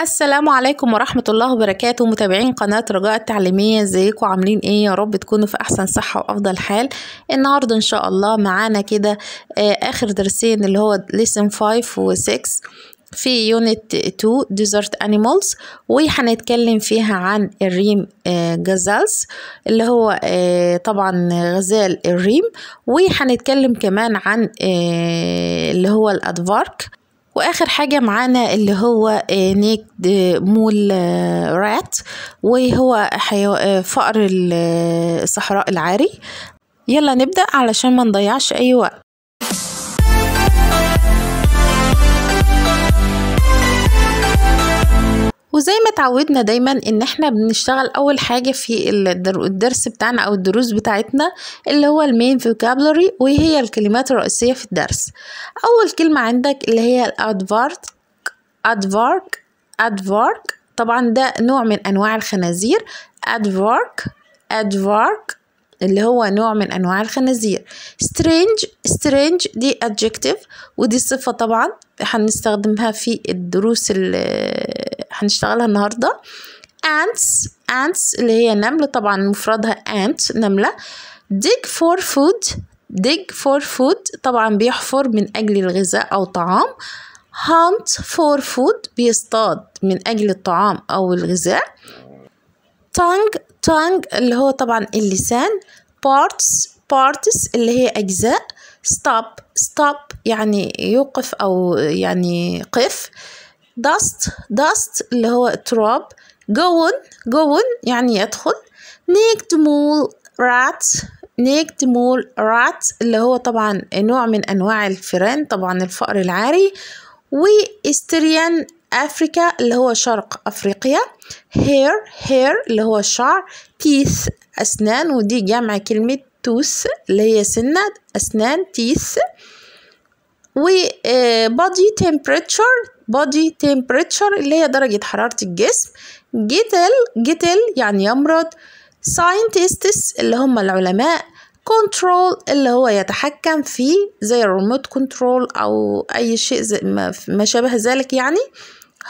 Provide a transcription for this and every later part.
السلام عليكم ورحمة الله وبركاته متابعين قناة رجاء التعليمية ازيكم عاملين ايه يا رب تكونوا في احسن صحة وافضل حال النهاردة ان شاء الله معانا كده آه، اخر درسين اللي هو لسن 5 و 6 في يونت 2 ديزرت انيمالز وهنتكلم فيها عن الريم جزالز آه، اللي هو آه، طبعا غزال الريم وهنتكلم كمان عن اللي هو الادفارك واخر حاجه معانا اللي هو آه، نيك مول آه، رات وهو آه، فقر الصحراء العاري يلا نبدا علشان ما نضيعش اي وقت اتعودنا دايما ان احنا بنشتغل اول حاجة في الدرس بتاعنا او الدروس بتاعتنا اللي هو المين فوكابلوري وهي الكلمات الرئيسية في الدرس اول كلمة عندك اللي هي الادفارك ادفارك ادفارك طبعا ده نوع من انواع الخنازير ادفارك ادفارك اللي هو نوع من انواع الخنازير strange strange دي adjective ودي صفة طبعا هنستخدمها في الدروس هنشتغلها النهاردة ants ants اللي هي نملة طبعا مفردها ant نملة dig for food dig for food طبعا بيحفر من أجل الغذاء أو طعام hunt for food بيصطاد من أجل الطعام أو الغذاء tongue tongue اللي هو طبعا اللسان parts parts اللي هي أجزاء stop stop يعني يوقف أو يعني قف dust dust اللي هو التراب جون جون يعني يدخل naked mole رات naked mole رات اللي هو طبعا نوع من أنواع الفيران طبعا الفأر العاري وإستريان أفريكا اللي هو شرق أفريقيا hair hair اللي هو الشعر teeth أسنان ودي جمع كلمة tooth اللي هي سنة أسنان teeth وبادي تمبريتشر بادي تمبريتشر اللي هي درجة حرارة الجسم جيتل جيتل يعني يمرض ساينتستس اللي هم العلماء كنترول اللي هو يتحكم في زي الريموت كنترول او اي شيء ما شابه ذلك يعني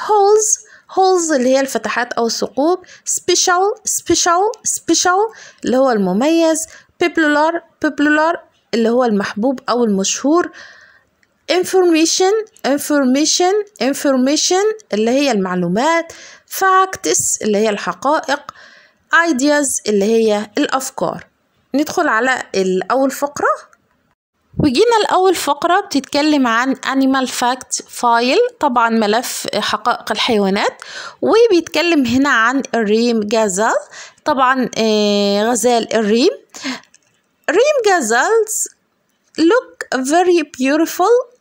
هولز هولز اللي هي الفتحات او الثقوب سبيشال سبيشال سبيشال اللي هو المميز بيبلولار بيبلولار اللي هو المحبوب او المشهور information information information اللي هي المعلومات facts اللي هي الحقائق ideas اللي هي الأفكار ندخل على الأول فقرة وجينا لأول فقرة بتتكلم عن Animal Fact File طبعا ملف حقائق الحيوانات وبيتكلم هنا عن الريم جازل طبعا آه، غزال الريم ريم جازلز look very beautiful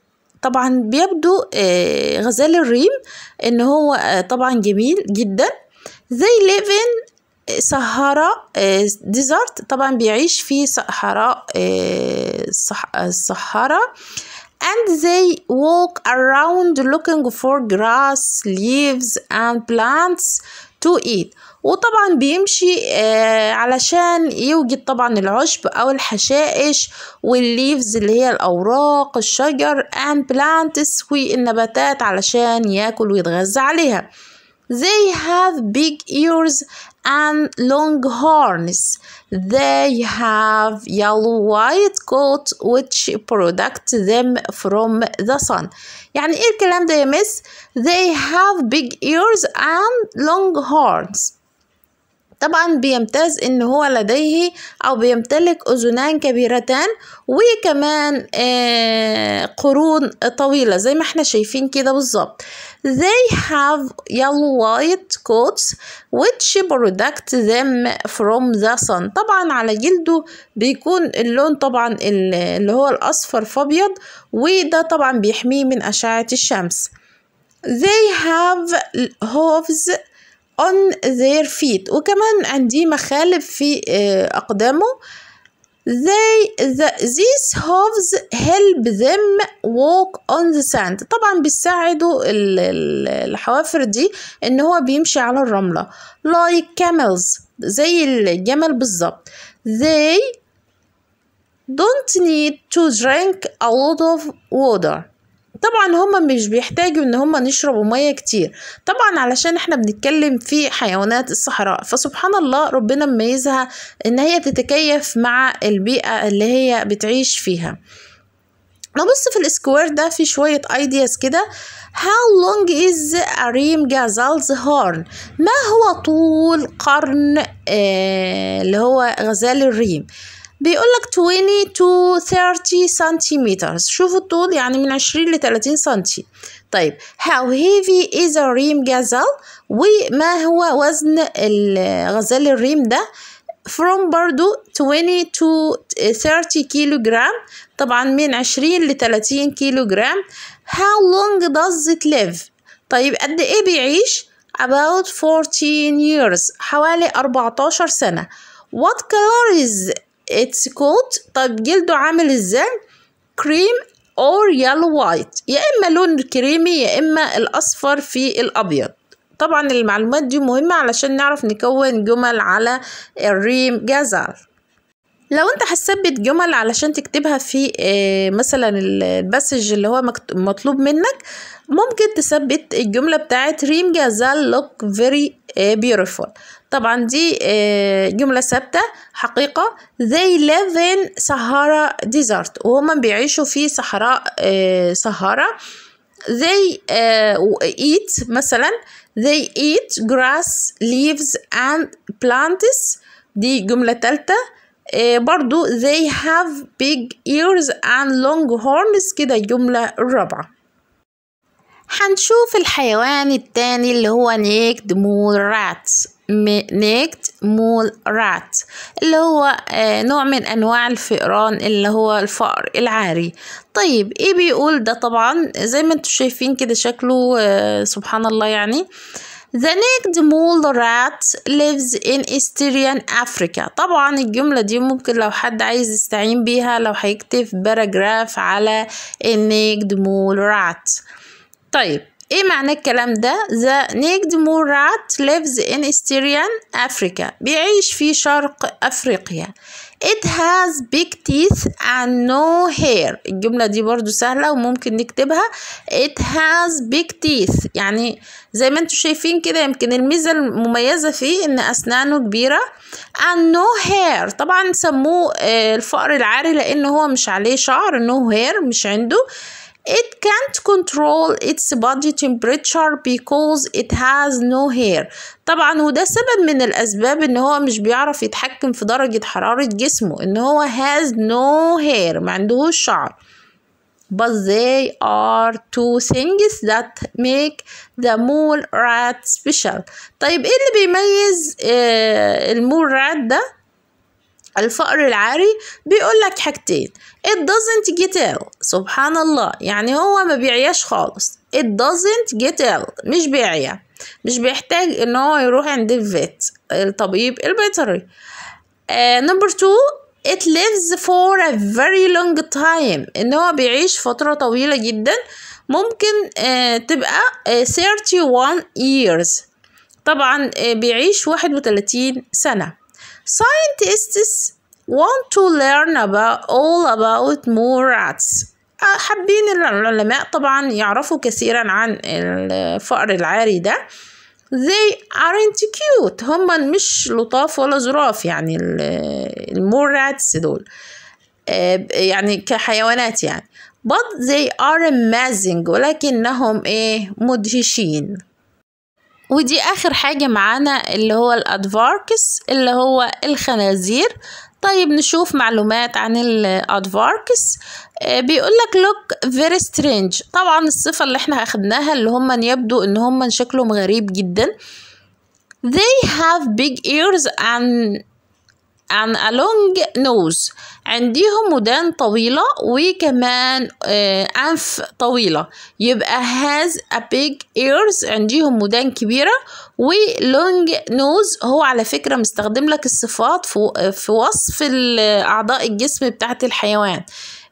طبعا بيبدو آه، غزال الريم ان هو آه، طبعا جميل جدا زي ليفن آه، صحراء ديزرت طبعا بيعيش في صحراء الصحراء and they walk around looking for grass leaves and plants to eat وطبعا بيمشي آه علشان يوجد طبعا العشب او الحشائش والليفز اللي هي الاوراق الشجر and plants والنباتات علشان ياكل ويتغذى عليها They have big ears and long horns. They have yellow white coat which protect them from the sun. يعني ايه الكلام ده يا مس؟ They have big ears and long horns. طبعا بيمتاز ان هو لديه او بيمتلك اذنان كبيرتان وكمان آه، قرون طويلة زي ما احنا شايفين كده بالظبط They have yellow white coats which protect them from the sun طبعا على جلده بيكون اللون طبعا اللي هو الاصفر فابيض وده طبعا بيحميه من اشعة الشمس They have hooves on their feet وكمان عندي مخالب في أقدامه they the, these hooves help them walk on the sand طبعا بيساعدوا الحوافر دي ان هو بيمشي على الرملة like camels زي الجمل بالظبط they don't need to drink a lot of water طبعا هما مش بيحتاجوا ان هما يشربوا ميه كتير طبعا علشان احنا بنتكلم في حيوانات الصحراء فسبحان الله ربنا مميزها ان هي تتكيف مع البيئه اللي هي بتعيش فيها نبص في الاسكوير ده في شوية ايدياز كده How long is ream gazelle's هورن ما هو طول قرن آه اللي هو غزال الريم بيقول لك 20 to 30 سنتيمتر شوفوا الطول يعني من 20 ل 30 سنتي طيب how heavy is a ream gazelle وما هو وزن الغزال الريم ده from برضو 20 to 30 كيلوغرام طبعا من 20 ل 30 كيلوغرام how long does it live طيب قد ايه بيعيش about 14 years حوالي 14 سنة what calories its coat طيب جلده عامل ازاي cream or yellow white يا اما لون كريمي يا اما الاصفر في الابيض طبعا المعلومات دي مهمة علشان نعرف نكون جمل على الريم جزر لو انت هتثبت جمل علشان تكتبها في آه، مثلا الباسج اللي هو مطلوب منك ممكن تثبت الجملة بتاعت ريم جازال لوك فيري بيوتيفول طبعا دي جملة ثابتة حقيقة they live in Sahara desert وهما بيعيشوا في صحراء صحراء they eat مثلا they eat grass leaves and plants دي جملة تالتة برضو they have big ears and long horns كده الجملة الرابعة هنشوف الحيوان التاني اللي هو نيكد مول رات نيكد مول رات اللي هو آه، نوع من انواع الفئران اللي هو الفأر العاري طيب ايه بيقول ده طبعا زي ما انتوا شايفين كده شكله آه، سبحان الله يعني The naked mole rat lives in Eastern Africa طبعا الجملة دي ممكن لو حد عايز يستعين بيها لو هيكتب باراجراف على naked مول rat طيب ايه معنى الكلام ده the naked rat lives in Eastern Africa بيعيش في شرق افريقيا it has big teeth and no hair الجملة دي برضو سهلة وممكن نكتبها it has big teeth يعني زي ما انتم شايفين كده يمكن الميزة المميزة فيه ان اسنانه كبيرة and no hair طبعا سموه آه، الفقر العاري لان هو مش عليه شعر no hair مش عنده It can't control its body temperature because it has no hair طبعا وده سبب من الأسباب إن هو مش بيعرف يتحكم في درجة حرارة جسمه إن هو has no hair ما معندهوش شعر but they are two things that make the mole rat special طيب ايه اللي بيميز المول رات ده الفقر العاري بيقول لك حاجتين it doesn't get ill سبحان الله يعني هو ما بيعياش خالص it doesn't get ill مش بيعيا مش بيحتاج ان هو يروح عند الفيت الطبيب البيطري uh, number it lives for a very long time ان هو بيعيش فترة طويلة جدا ممكن آه، تبقى 31 آه، years طبعا بيعيش 31 سنة Scientists want to learn about all about more rats آه، حابين العلماء طبعا يعرفوا كثيرا عن الفأر العاري ده they aren't cute هما مش لطاف ولا ظراف يعني المور rats دول آه، يعني كحيوانات يعني but they are amazing ولكنهم ايه مدهشين ودي اخر حاجة معانا اللي هو الادفاركس اللي هو الخنازير طيب نشوف معلومات عن الادفاركس آه، بيقول لك look very strange طبعا الصفة اللي احنا اخدناها اللي هم يبدو ان هم شكلهم غريب جدا they have big ears and عن a long nose عنديهم ودان طويلة وكمان أنف آه، طويلة يبقى has a big ears عنديهم ودان كبيرة و long nose هو على فكرة مستخدم لك الصفات في وصف أعضاء الجسم بتاعت الحيوان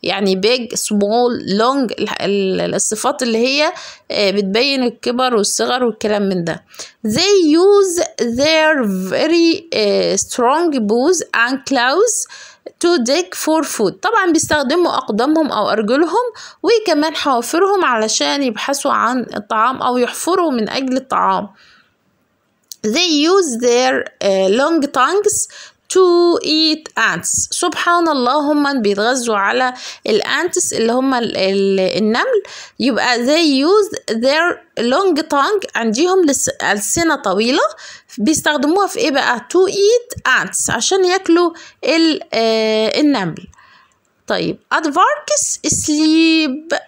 يعني بيج سمول لونج الصفات اللي هي آه، بتبين الكبر والصغر والكلام من ده they use their very آه، strong boots and claws to dig for food طبعا بيستخدموا أقدامهم أو أرجلهم وكمان حوافرهم علشان يبحثوا عن الطعام أو يحفروا من أجل الطعام They use their uh, long tongues to eat ants سبحان الله هم بيتغذوا على الانتس اللي هم الـ الـ النمل يبقى they use their long tongue عندهم ألسنة طويلة بيستخدموها في ايه بقى to eat ants عشان ياكلوا آه النمل طيب advarks sleep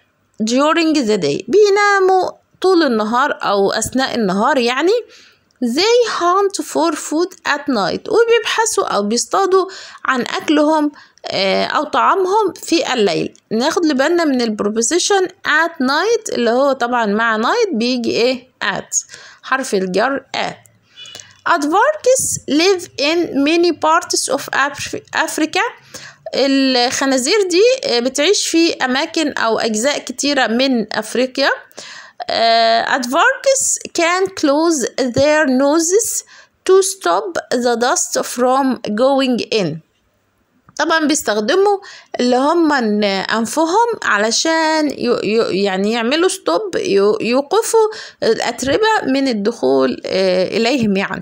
during the day بيناموا طول النهار او اثناء النهار يعني they hunt for food at night وبيبحثوا أو بيصطادوا عن أكلهم آه، أو طعامهم في الليل ناخد لبالنا من البروبوزيشن at night اللي هو طبعا مع night بيجي إيه at حرف الجر at advarkis live in many parts of Africa الخنازير دي آه، بتعيش في أماكن أو أجزاء كتيرة من أفريقيا آه، adverbs can close their noses to stop the dust from going in طبعا بيستخدموا اللي هم انفهم علشان يعني يعملوا ستوب يوقفوا الاتربه من الدخول آه، اليهم يعني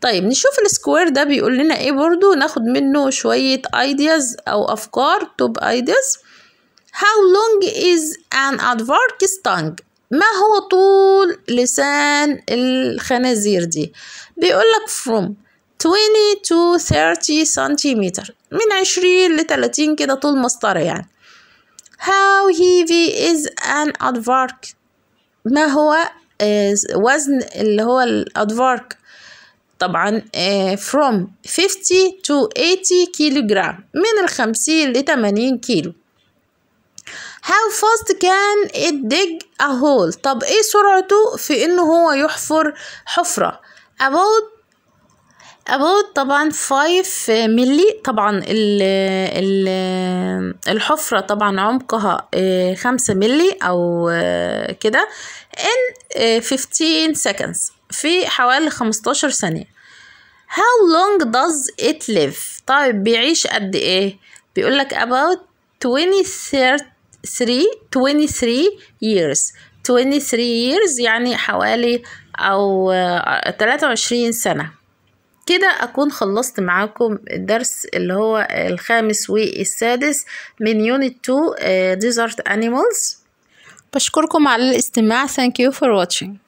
طيب نشوف السكوير ده بيقول لنا ايه برضو ناخد منه شويه ايدياز او افكار توب ايدياز how long is an advert's tongue ما هو طول لسان الخنازير دي بيقول لك from 20 to 30 سنتيمتر من 20 ل 30 كده طول مسطرة يعني how heavy is an advark ما هو آه، وزن اللي هو الأدفارك طبعا آه، from 50 to 80 كيلو جرام من الخمسين لثمانين كيلو how fast can it dig a hole طب ايه سرعته في انه هو يحفر حفرة about about طبعا 5 ملي طبعا ال ال الحفرة طبعا عمقها 5 آه، ملي او آه، كده in 15 آه، seconds في حوالي 15 ثانية how long does it live طيب بيعيش قد ايه بيقولك about 20 30 3 23 years 23 years يعني حوالي أو 23 سنة كده أكون خلصت معاكم الدرس اللي هو الخامس والسادس من يونت 2 ديزرت انيمالز بشكركم على الاستماع thank you for watching